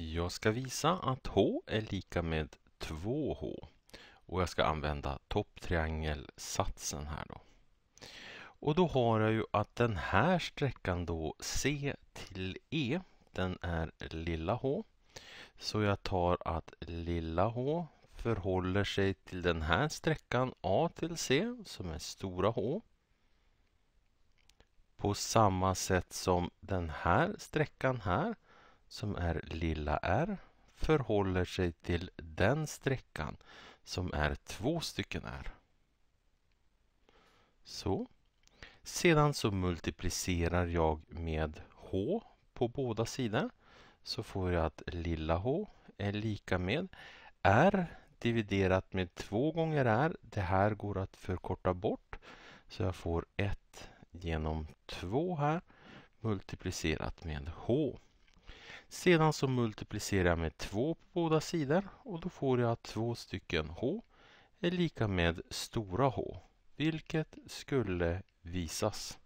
Jag ska visa att H är lika med 2H och jag ska använda topptriangelsatsen här då. Och då har jag ju att den här sträckan då C till E, den är lilla h. Så jag tar att lilla h förhåller sig till den här sträckan A till C som är stora H. På samma sätt som den här sträckan här som är lilla r förhåller sig till den sträckan som är två stycken r. Så. Sedan så multiplicerar jag med h på båda sidor så får jag att lilla h är lika med r dividerat med 2 gånger r. Det här går att förkorta bort så jag får 1 genom 2 här multiplicerat med h. Sedan så multiplicerar jag med 2 på båda sidor och då får jag två stycken h är lika med stora H, vilket skulle visas.